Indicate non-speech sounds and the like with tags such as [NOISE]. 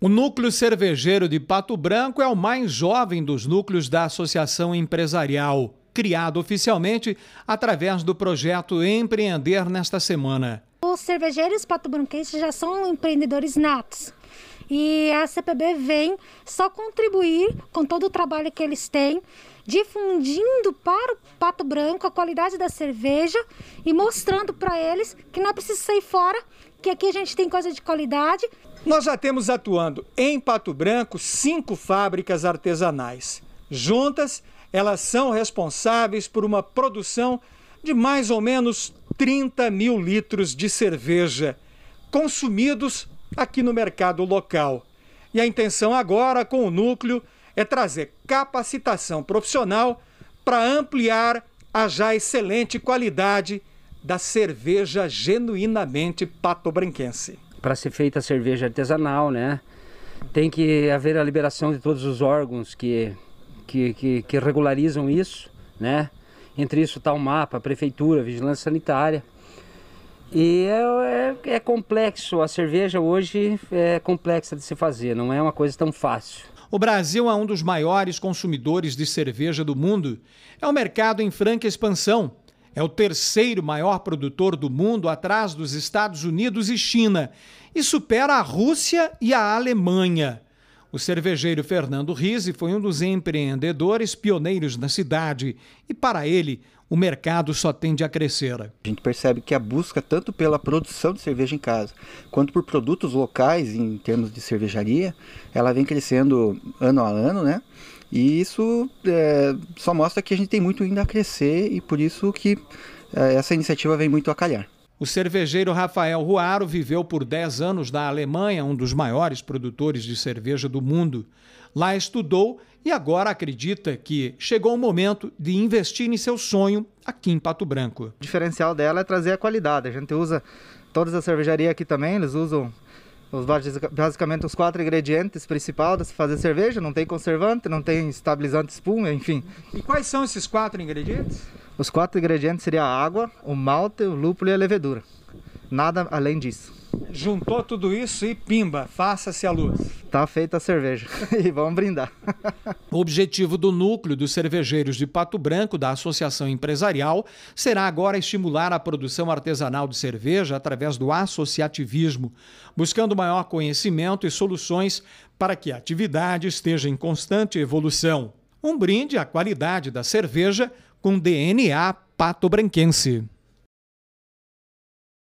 O núcleo cervejeiro de Pato Branco é o mais jovem dos núcleos da associação empresarial, criado oficialmente através do projeto Empreender nesta semana. Os cervejeiros pato-branquenses já são empreendedores natos. E a CPB vem só contribuir com todo o trabalho que eles têm, difundindo para o Pato Branco a qualidade da cerveja e mostrando para eles que não é preciso sair fora, que aqui a gente tem coisa de qualidade. Nós já temos atuando em Pato Branco cinco fábricas artesanais. Juntas, elas são responsáveis por uma produção de mais ou menos 30 mil litros de cerveja, consumidos aqui no mercado local. E a intenção agora com o núcleo é trazer capacitação profissional para ampliar a já excelente qualidade da cerveja genuinamente patobranquense. Para ser feita a cerveja artesanal, né? Tem que haver a liberação de todos os órgãos que, que, que, que regularizam isso, né? Entre isso está o mapa, a prefeitura, a vigilância sanitária. E é, é, é complexo, a cerveja hoje é complexa de se fazer, não é uma coisa tão fácil. O Brasil é um dos maiores consumidores de cerveja do mundo. É um mercado em franca expansão. É o terceiro maior produtor do mundo, atrás dos Estados Unidos e China, e supera a Rússia e a Alemanha. O cervejeiro Fernando Rizzi foi um dos empreendedores pioneiros na cidade e, para ele, o mercado só tende a crescer. A gente percebe que a busca tanto pela produção de cerveja em casa quanto por produtos locais em termos de cervejaria, ela vem crescendo ano a ano, né? E isso é, só mostra que a gente tem muito ainda a crescer e por isso que é, essa iniciativa vem muito a calhar. O cervejeiro Rafael Ruaro viveu por 10 anos na Alemanha, um dos maiores produtores de cerveja do mundo. Lá estudou e agora acredita que chegou o momento de investir em seu sonho aqui em Pato Branco. O diferencial dela é trazer a qualidade. A gente usa todas as cervejarias aqui também, eles usam os, basicamente os quatro ingredientes principais de fazer cerveja, não tem conservante, não tem estabilizante espuma, enfim. E quais são esses quatro ingredientes? Os quatro ingredientes seriam a água, o malte, o lúpulo e a levedura. Nada além disso. Juntou tudo isso e pimba, faça-se a luz. Tá feita a cerveja [LAUGHS] e vamos brindar. o objetivo do núcleo dos cervejeiros de Pato Branco da Associação Empresarial será agora estimular a produção artesanal de cerveja através do associativismo, buscando maior conhecimento e soluções para que a atividade esteja em constante evolução. Um brinde à qualidade da cerveja com DNA patobranquense.